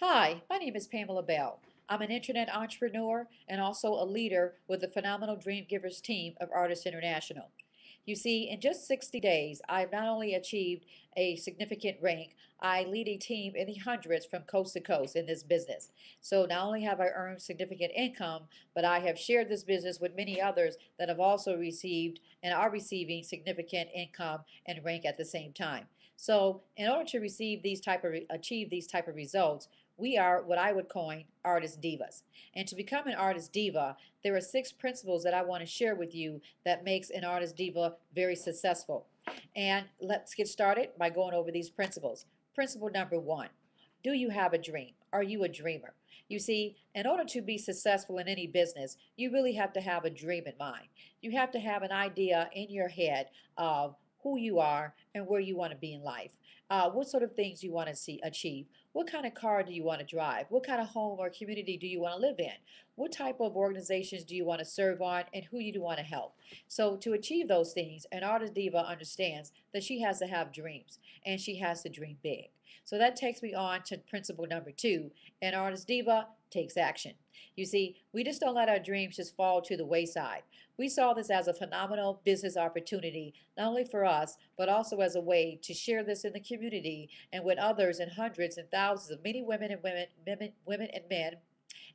Hi, my name is Pamela Bell. I'm an internet entrepreneur and also a leader with the phenomenal Dream Givers team of Artists International. You see, in just 60 days, I've not only achieved a significant rank, I lead a team in the hundreds from coast to coast in this business. So not only have I earned significant income, but I have shared this business with many others that have also received and are receiving significant income and rank at the same time. So in order to receive these type of achieve these type of results, we are what I would coin artist divas. And to become an artist diva, there are six principles that I want to share with you that makes an artist diva very successful. And let's get started by going over these principles. Principle number one, do you have a dream? Are you a dreamer? You see, in order to be successful in any business, you really have to have a dream in mind. You have to have an idea in your head of who you are and where you want to be in life. Uh, what sort of things you want to see achieve? What kind of car do you want to drive? What kind of home or community do you want to live in? What type of organizations do you want to serve on and who you do want to help? So to achieve those things, an artist diva understands that she has to have dreams and she has to dream big. So that takes me on to principle number two. An artist diva takes action. You see, we just don't let our dreams just fall to the wayside. We saw this as a phenomenal business opportunity, not only for us, but also as a way to share this in the community and with others and hundreds and thousands of many women and women, women, women and men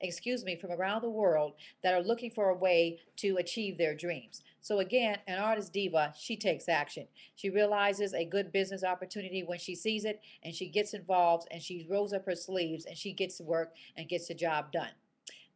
excuse me, from around the world that are looking for a way to achieve their dreams. So again, an artist diva, she takes action. She realizes a good business opportunity when she sees it and she gets involved and she rolls up her sleeves and she gets to work and gets the job done.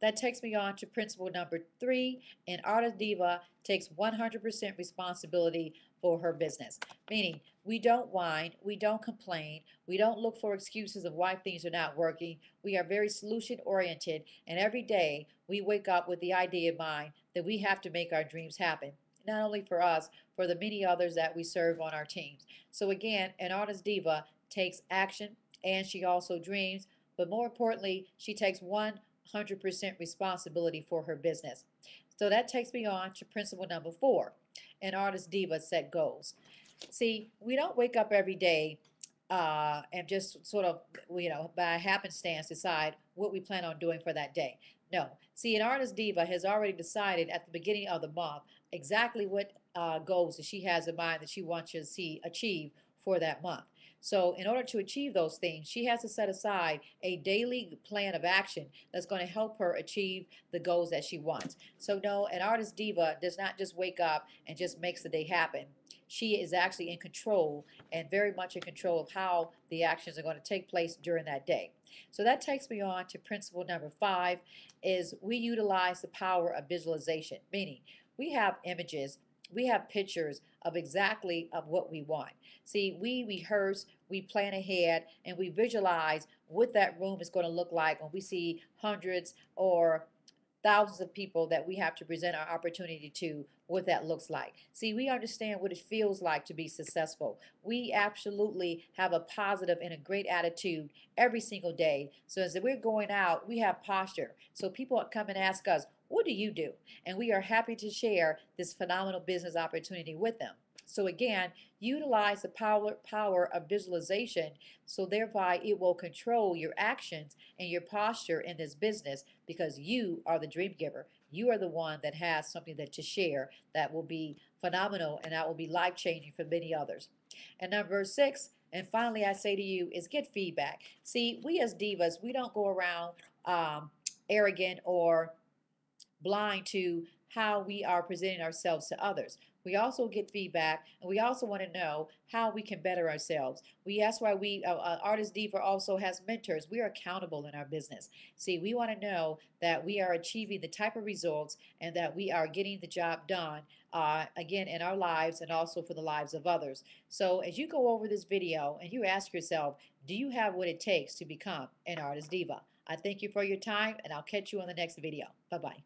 That takes me on to principle number three, an artist diva takes 100% responsibility for her business. Meaning, we don't whine, we don't complain, we don't look for excuses of why things are not working. We are very solution oriented, and every day we wake up with the idea in mind that we have to make our dreams happen not only for us, for the many others that we serve on our teams. So again, an artist diva takes action and she also dreams, but more importantly, she takes one. 100% responsibility for her business. So that takes me on to principle number four, an artist diva set goals. See, we don't wake up every day uh, and just sort of, you know, by happenstance decide what we plan on doing for that day. No. See, an artist diva has already decided at the beginning of the month exactly what uh, goals that she has in mind that she wants to see achieve for that month. So in order to achieve those things, she has to set aside a daily plan of action that's going to help her achieve the goals that she wants. So no, an artist diva does not just wake up and just makes the day happen. She is actually in control and very much in control of how the actions are going to take place during that day. So that takes me on to principle number five is we utilize the power of visualization, meaning we have images, we have pictures of exactly of what we want. See, we rehearse, we plan ahead, and we visualize what that room is going to look like when we see hundreds or thousands of people that we have to present our opportunity to what that looks like. See, we understand what it feels like to be successful. We absolutely have a positive and a great attitude every single day. So as we're going out, we have posture. So people come and ask us, what do you do? And we are happy to share this phenomenal business opportunity with them. So again, utilize the power, power of visualization so thereby it will control your actions and your posture in this business because you are the dream giver. You are the one that has something that to share that will be phenomenal and that will be life changing for many others. And number six, and finally, I say to you is get feedback. See, we as divas, we don't go around um, arrogant or blind to how we are presenting ourselves to others. We also get feedback, and we also want to know how we can better ourselves. We ask why we uh, uh, Artist Diva also has mentors. We are accountable in our business. See, we want to know that we are achieving the type of results and that we are getting the job done uh, again in our lives and also for the lives of others. So as you go over this video and you ask yourself, do you have what it takes to become an Artist Diva? I thank you for your time and I'll catch you on the next video. Bye-bye.